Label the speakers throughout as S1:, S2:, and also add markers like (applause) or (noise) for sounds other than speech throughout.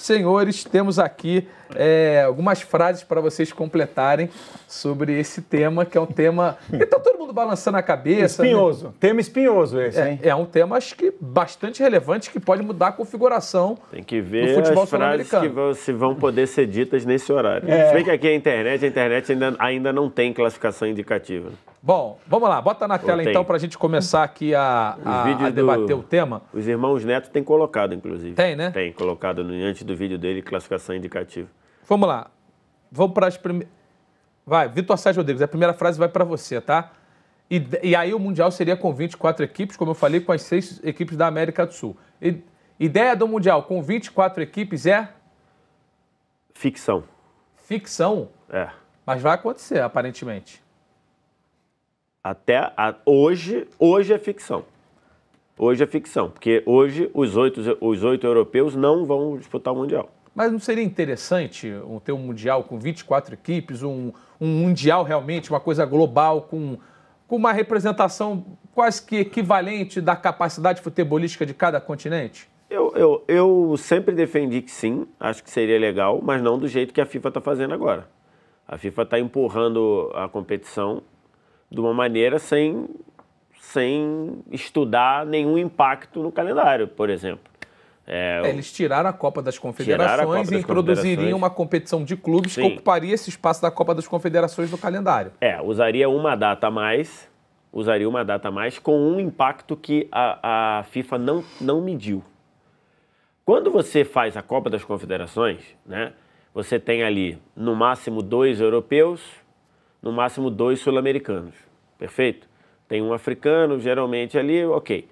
S1: Senhores, temos aqui é, algumas frases para vocês completarem sobre esse tema, que é um tema (laughs) está todo mundo balançando a cabeça. Né? Espinhoso. Né? Tema espinhoso esse, é, hein? É um tema, acho que, bastante relevante, que pode mudar a configuração Tem que ver do futebol as frases que
S2: vão, se vão poder ser ditas nesse horário. É. Se bem que aqui a internet, a internet ainda, ainda não tem classificação indicativa.
S1: Bom, vamos lá, bota na tela então para a gente começar aqui a, a, a debater do, o tema.
S2: Os irmãos Neto têm colocado, inclusive. Tem, né? Tem colocado no,
S1: antes do vídeo dele, classificação indicativa. Vamos lá, vamos para as primeiras. Vai, Vitor Sérgio Rodrigues, a primeira frase vai para você, tá? E, e, aí o Mundial seria com 24 equipes, como eu falei, com as seis equipes da América do Sul. E, ideia do Mundial com 24 equipes é? Ficção. Ficção? É. Mas vai acontecer, aparentemente
S2: até a, hoje, hoje é ficção. Hoje é ficção, porque hoje os oito, os oito europeus não vão disputar
S1: o Mundial. Mas não seria interessante ter um Mundial com 24 equipes, um, um Mundial realmente, uma coisa global, com, com uma representação quase que equivalente da capacidade futebolística de cada continente?
S2: Eu, eu, eu sempre defendi que sim, acho que seria legal, mas não do jeito que a FIFA está fazendo agora. A FIFA está empurrando a competição de uma maneira sem, sem estudar nenhum impacto no calendário, por exemplo. É, é, eles
S1: tiraram a Copa das Confederações Copa das e introduziriam uma competição de clubes Sim. que ocuparia esse espaço da Copa das Confederações no calendário.
S2: É, usaria uma data a mais, usaria uma data a mais com um impacto que a, a FIFA não, não mediu. Quando você faz a Copa das Confederações, né, você tem ali no máximo dois europeus, no máximo dois sul-americanos, perfeito? Tem um africano, geralmente ali, ok.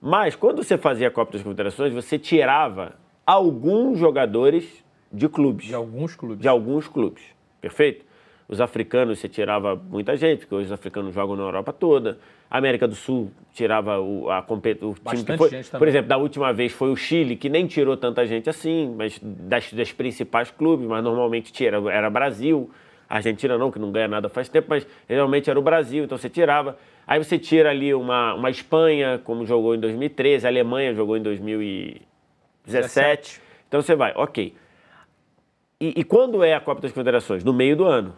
S2: Mas quando você fazia a Copa das Confederações, você tirava alguns jogadores de clubes. De alguns clubes. De alguns clubes, perfeito? Os africanos você tirava muita gente, porque hoje os africanos jogam na Europa toda. A América do Sul tirava o, a, o time Bastante que foi. Gente também. Por exemplo, da última vez foi o Chile, que nem tirou tanta gente assim, mas das, das principais clubes, mas normalmente tira, era Brasil a Argentina não, que não ganha nada faz tempo, mas realmente era o Brasil, então você tirava. Aí você tira ali uma, uma Espanha, como jogou em 2013, a Alemanha jogou em 2017. 17. Então você vai, ok. E, e quando é a Copa das Confederações? No meio do ano.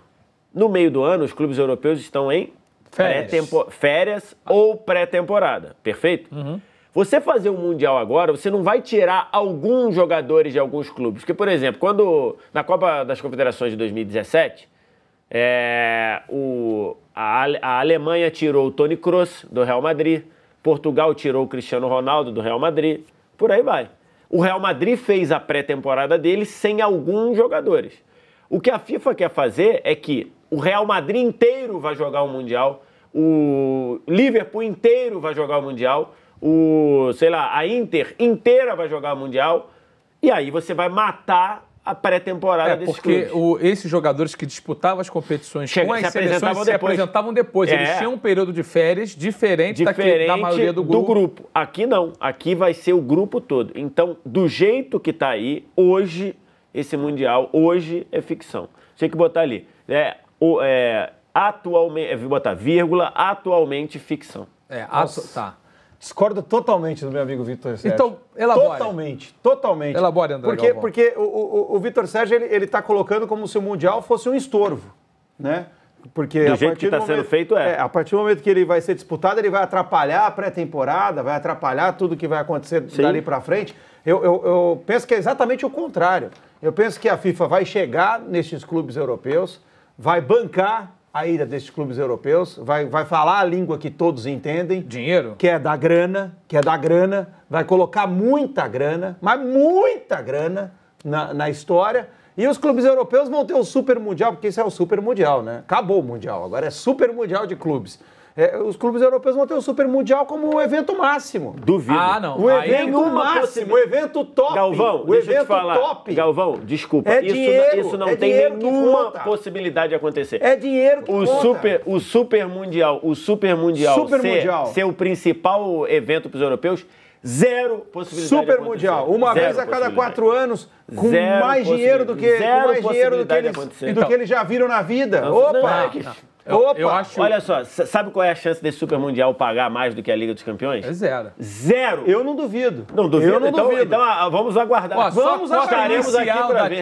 S2: No meio do ano, os clubes europeus estão em férias, férias ou pré-temporada, perfeito? Uhum. Você fazer o um Mundial agora, você não vai tirar alguns jogadores de alguns clubes. Porque, por exemplo, quando na Copa das Confederações de 2017, é, o, a, a Alemanha tirou o Tony Kroos do Real Madrid. Portugal tirou o Cristiano Ronaldo do Real Madrid. Por aí vai. O Real Madrid fez a pré-temporada dele sem alguns jogadores. O que a FIFA quer fazer é que o Real Madrid inteiro vai jogar o Mundial, o Liverpool inteiro vai jogar o Mundial, o, sei lá, a Inter inteira vai jogar o Mundial, e aí você vai matar a pré-temporada é, desses porque
S1: o, esses jogadores que disputavam as competições Chega, com as se seleções apresentavam se apresentavam depois. É. Eles tinham um período de férias diferente, diferente da, que, da maioria do grupo. do
S2: grupo. Aqui não. Aqui vai ser o grupo todo. Então, do jeito que está aí, hoje, esse Mundial, hoje é ficção. Tem que botar ali. É, o, é, atualmente, botar vírgula, atualmente ficção. É, atu, tá.
S3: Discordo totalmente do meu amigo Vitor Sérgio. Então, elabore. Totalmente, totalmente. Elabore, André Porque, porque o, o, o Vitor Sérgio, ele está colocando como se o Mundial fosse um estorvo, né? Porque do jeito que está sendo feito, é. é. A partir do momento que ele vai ser disputado, ele vai atrapalhar a pré-temporada, vai atrapalhar tudo que vai acontecer Sim. dali para frente. Eu, eu, eu penso que é exatamente o contrário. Eu penso que a FIFA vai chegar nesses clubes europeus, vai bancar a ida desses clubes europeus, vai, vai falar a língua que todos entendem. Dinheiro? Que é da grana, que é da grana, vai colocar muita grana, mas muita grana na, na história. E os clubes europeus vão ter o Super Mundial, porque isso é o Super Mundial, né? Acabou o Mundial, agora é Super Mundial de clubes. É, os clubes europeus vão ter o Super Mundial como o um evento
S2: máximo. Duvido. Ah, não. O Aí evento máximo, o evento top. Galvão, o deixa evento eu te falar. top. Galvão, desculpa. É isso, dinheiro, isso não é tem nenhuma possibilidade de acontecer. É dinheiro que o conta. Super, o Super Mundial, o Super Mundial, super ser, mundial. ser o principal evento para os europeus, Zero possibilidade. Super Mundial. Uma Zero vez a cada quatro anos, com Zero mais dinheiro do que, mais dinheiro do que eles, do que eles já viram na vida. Não, Opa! Não, não. É eu, Opa! Eu acho... Olha só, sabe qual é a chance desse Super Mundial pagar mais do que a Liga dos Campeões? É zero. Zero! Eu não duvido. Não duvido? Eu não então, duvido. Então, então vamos aguardar. Ó, vamos aguardar. da,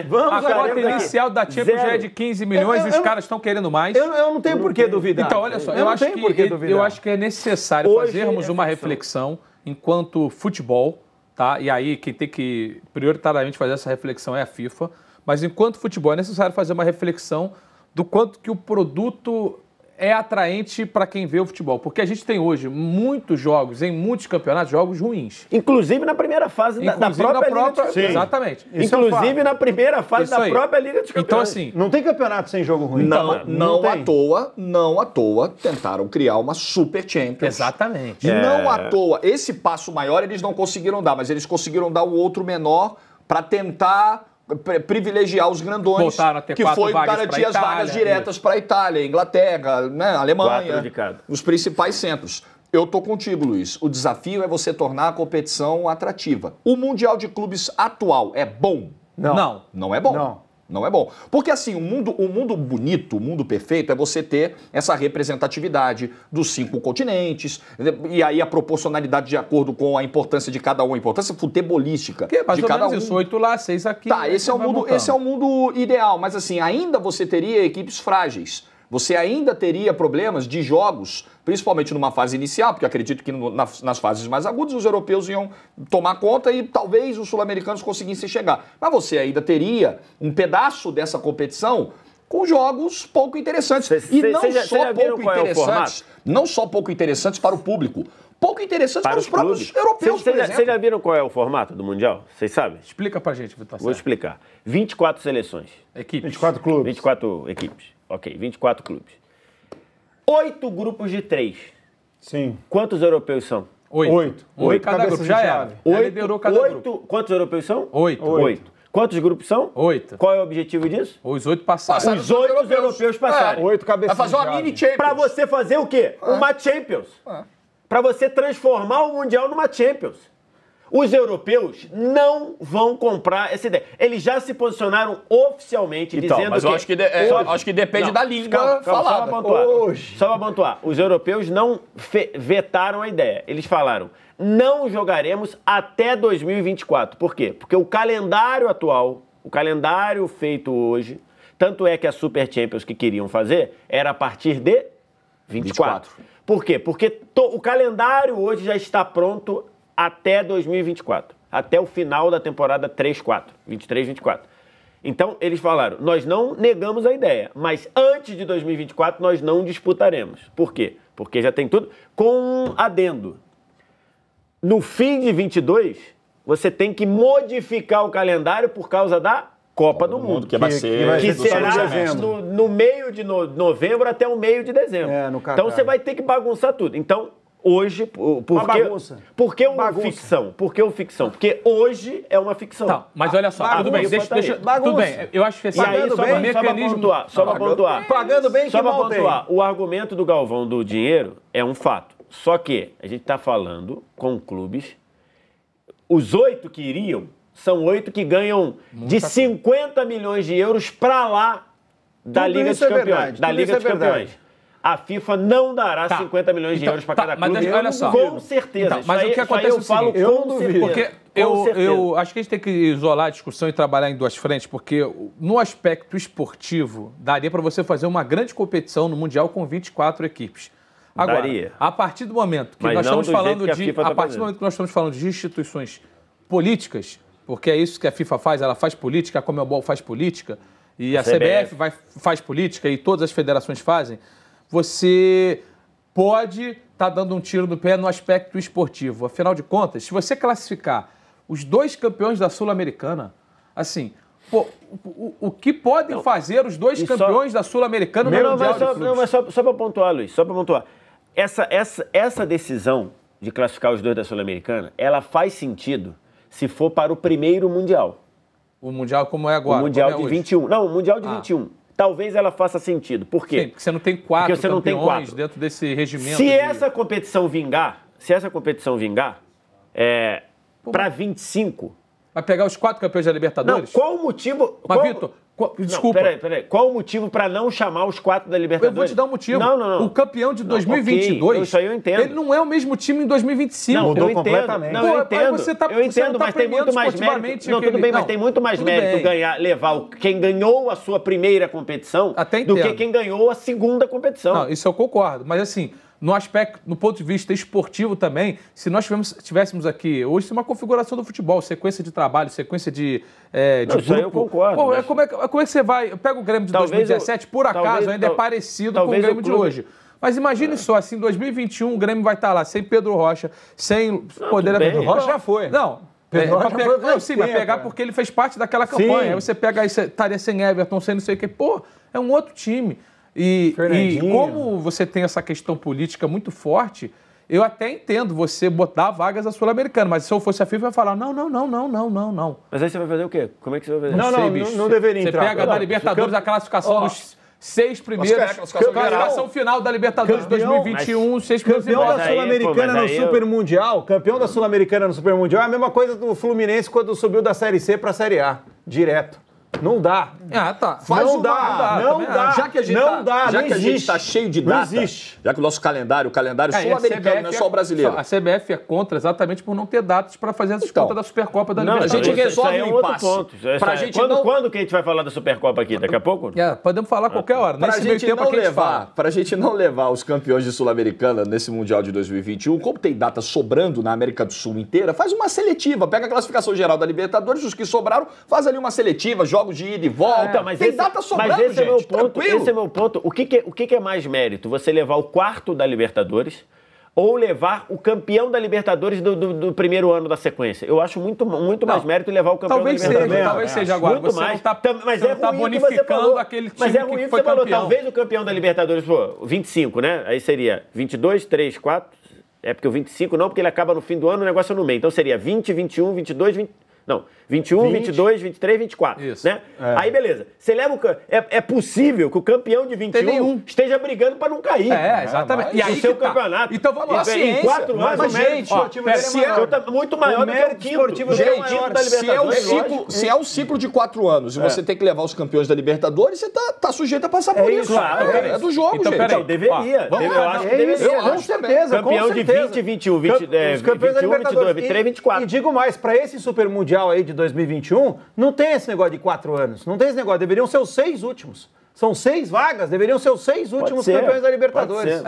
S2: Vamos a cota inicial da Champions já é de 15 milhões eu, eu, e os caras
S1: estão querendo mais. Eu, eu não tenho por que então, duvidar. Então, olha só, eu, acho, que, é, eu acho que é necessário Hoje fazermos é uma reflexão enquanto futebol, tá? E aí quem tem que prioritariamente fazer essa reflexão é a FIFA. Mas enquanto futebol é necessário fazer uma reflexão do quanto que o produto é atraente para quem vê o futebol. Porque a gente tem hoje muitos jogos, em muitos campeonatos, jogos ruins.
S2: Inclusive na primeira fase da, da, própria, na própria Liga de... Exatamente. Isso é
S3: Inclusive é
S4: na primeira fase da própria
S3: Liga de Campeonatos. Então, assim... Não tem campeonato sem jogo ruim. Não, então, não, não à
S4: toa, não à toa, tentaram criar uma Super Champions. Exatamente. É... Não à toa. Esse passo maior eles não conseguiram dar, mas eles conseguiram dar o outro menor para tentar privilegiar os grandões, que foi garantir as vagas diretas para a Itália, Inglaterra, né, Alemanha, os principais centros. Eu estou contigo, Luiz. O desafio é você tornar a competição atrativa. O Mundial de Clubes atual é bom? Não. Não, não é bom. Não. Não é bom. Porque assim, o mundo, o mundo bonito, o mundo perfeito é você ter essa representatividade dos cinco continentes, e aí a proporcionalidade de acordo com a importância de cada um, a importância futebolística que, é mais de ou cada menos um. Isso, oito
S1: lá, seis aqui.
S4: Tá, esse é, o mundo, esse é o mundo ideal, mas assim, ainda você teria equipes frágeis você ainda teria problemas de jogos, principalmente numa fase inicial, porque acredito que nas, fases mais agudas os europeus iam tomar conta e talvez os sul-americanos conseguissem chegar. Mas você ainda teria um pedaço dessa competição com jogos pouco interessantes. Cê, e não só pouco é interessantes, é não só pouco interessantes para o público, pouco interessantes para, para os, clubes. próprios europeus, cê, por exemplo. Vocês
S2: já viram qual é o formato do Mundial? Vocês sabem?
S1: Explica a gente, Vitor. Vou
S2: explicar. 24 seleções. Equipes. 24 clubes. 24 equipes. Ok, 24 clubes. Oito grupos de três. Sim. Quantos europeus são? Oito. Oito, oito cada grupo. Já era. Oito, liderou cada oito, grupo. Quantos europeus são? Oito. Oito. oito. Quantos grupos são? Oito. Qual é o objetivo disso? Os oito passaram. Os oito europeus, europeus passaram. É. Oito cabeças Vai fazer uma mini Champions. Pra você fazer o quê? É. Uma Champions. É. Pra você transformar o Mundial numa Champions. Os europeus não vão comprar essa ideia. Eles já se posicionaram oficialmente então, dizendo mas que. acho que, de, é, hoje, acho que depende não, da língua calma, calma, falada. Só para hoje. Só para pontuar. Os europeus não vetaram a ideia. Eles falaram: não jogaremos até 2024. Por quê? Porque o calendário atual, o calendário feito hoje, tanto é que a Super Champions que queriam fazer era a partir de 24. 24. Por quê? Porque to, o calendário hoje já está pronto até 2024, até o final da temporada 3-4, 23-24. Então, eles falaram: nós não negamos a ideia, mas antes de 2024 nós não disputaremos. Por quê? Porque já tem tudo. Com um adendo. No fim de 22, você tem que modificar o calendário por causa da Copa, do, do, Mundo, que, vai ser, que, que, será no, no, meio de novembro até o meio de dezembro. É, então você vai ter que bagunçar tudo. Então, hoje. Porque, uma bagunça. Por que uma bagunça. ficção? Por que uma ficção? Porque hoje é uma ficção. Tá,
S1: mas olha só, bagunça, tudo bem, deixa, deixa, bagunça. Tá tudo bem. Eu acho que assim, aí, só mecanismo... pontuar, só para pontuar. Pagando bem só que
S2: pontuar, O argumento do Galvão do dinheiro é um fato. Só que a gente está falando com clubes, os oito que iriam são oito que ganham Muita de 50 coisa. milhões de euros para lá da tudo Liga dos é Campeões. Verdade, da Liga dos é Campeões a FIFA não dará tá. 50 milhões de então, euros para tá, cada clube. Mas olha só. Com certeza. Então, mas aí, o que acontece eu é falo seguinte, eu com certeza. Porque eu, eu
S1: acho que a gente tem que isolar a discussão e trabalhar em duas frentes, porque no aspecto esportivo, daria para você fazer uma grande competição no Mundial com 24 equipes. Agora, daria. a partir do momento que mas nós estamos falando de. A, a, tá partir tá do momento que nós estamos falando de instituições políticas, porque é isso que a FIFA faz, ela faz política, a Comebol faz política, e a, a CBF, CBF vai, faz política, e todas as federações fazem você pode estar tá dando um tiro no pé no aspecto esportivo. Afinal de contas, se você classificar os dois campeões da Sul-Americana, assim, Pô, o, o, que podem não, fazer os dois campeões só, da Sul-Americana no Mundial mas só, Não, mas
S2: só, só para pontuar, Luiz, só para pontuar. Essa, essa, essa decisão de classificar os dois da Sul-Americana, ela faz sentido se for para o primeiro Mundial.
S1: O Mundial como é agora? O Mundial é de hoje? 21. Não, o Mundial de ah. 21
S2: talvez ela faça sentido. Por quê? Sim, porque você não tem quatro você não tem quatro.
S1: dentro desse regimento. Se de...
S2: essa competição vingar, se essa competição vingar, é, para 25... Vai pegar os quatro campeões da Libertadores? Não, qual o motivo... Mas, qual... Vitor, desculpa. Não, peraí, peraí. Qual o motivo para não chamar os quatro da Libertadores? Eu vou te dar um motivo. Não, não, não. O
S1: campeão de 2022. okay. Isso aí eu entendo. Ele não é o mesmo time em 2025. Não, mudou completamente. Não, eu entendo. Pô, você tá, eu entendo, tá mas tem muito mais mérito. Não, tudo bem, mas tem muito mais mérito
S2: ganhar, levar quem ganhou a sua primeira competição Até do que
S1: quem ganhou a segunda competição. Não, isso eu concordo. Mas assim, no aspecto, no ponto de vista esportivo também, se nós tivéssemos, tivéssemos aqui hoje uma configuração do futebol, sequência de trabalho, sequência de. É, de Não, grupo. Isso aí eu concordo. Pô, é mas... como, é, como é que você vai. Pega o Grêmio de talvez 2017, eu, por acaso, talvez, ainda é tal, é parecido com o Grêmio de hoje. Mas imagine é. só, assim, em 2021 o Grêmio vai estar tá lá sem Pedro Rocha, sem não, poder... Pedro Rocha já foi. Não, Pedro é, Rocha pegar, não, sim, vai pegar porque ele fez parte daquela campanha. Sim. Aí você pega, aí estaria sem Everton, sem não sei o quê. Pô, é um outro time. E, e como você tem essa questão política muito forte, eu até entendo você botar vagas a Sul-Americana, mas se eu fosse a FIFA, eu ia falar: não, não, não, não, não, não, não. Mas aí você vai fazer o quê? Como é que você vai fazer? Não, não, não, bicho, não deveria você entrar. Você pega da Libertadores a classificação oh. dos seis primeiros. Oscar, classificação final da Libertadores campeão, 2021, seis primeiros. Campeão da Sul-Americana no eu... Super Mundial,
S3: campeão da Sul-Americana no Super Mundial é a mesma coisa do Fluminense quando subiu da Série C para a Série A, direto.
S4: Não dá.
S1: Ah, tá. Faz não, dá, não dá. Não dá. Já que a gente
S4: não tá, dá, já que existe. a gente tá cheio de data. Não existe. Já que o nosso calendário, o calendário é, sul-americano, não é só é- brasileiro. A CBF é contra
S1: exatamente por não ter datas para fazer a então, contas da Supercopa da não, A gente resolve isso, isso é um impasse. Ponto.
S4: Pra é gente
S2: quando, não... quando que a gente vai falar da Supercopa aqui? Daqui a pouco?
S4: É, podemos falar qualquer hora. Pra Nesse gente tempo não levar, para a gente não levar os campeões de Sul-Americana nesse Mundial de 2021, como tem data sobrando na América do Sul inteira, faz uma seletiva, pega a classificação geral da Libertadores, os que sobraram, faz ali uma seletiva, joga jogos de ida e volta, é. mas Tem esse, data sobrando, mas esse gente, é meu ponto. Tranquilo. Esse é
S2: meu ponto. O que, que o que, que é mais mérito? Você levar o quarto da Libertadores? ou levar o campeão da Libertadores do, do, do, primeiro ano da sequência. Eu acho muito, muito mais mérito levar o campeão da Libertadores. Seja, talvez é. seja agora. Muito você mais. Tá, é tá mas é tá bonificando aquele time Mas é ruim que, você falou. Talvez o campeão da Libertadores, pô, 25, né? Aí seria 22, 3, 4... É porque o 25 não, porque ele acaba no fim do ano, o negócio é no meio. Então seria 20, 21, 22, 20... Não, 21, 20. 22, 23, 24. Isso. Né? É. Aí, beleza. Você leva o. É, é possível que o campeão de 21 esteja brigando para não cair. É, exatamente. É, e aí o seu tá. campeonato. Então vamos lá. Em quatro anos, mas, o mérito gente, esportivo ó, é muito maior do que o quinto. Esportivo gente, é maior, da se, é um ciclo, se é um
S4: ciclo de 4 anos e você tem que levar os campeões da Libertadores, você tá, tá sujeito a passar por isso. Claro, é, do jogo, então, gente. Então, deveria. Ó, eu acho que deveria. Com certeza, Campeão de 20, 21, 22,
S3: 23, 24. E digo mais, para esse Super Mundial. Mundial aí de 2021, não tem esse negócio de quatro anos. Não tem esse negócio. Deveriam ser os seis últimos. São seis vagas, deveriam ser os seis últimos ser, campeões da Libertadores.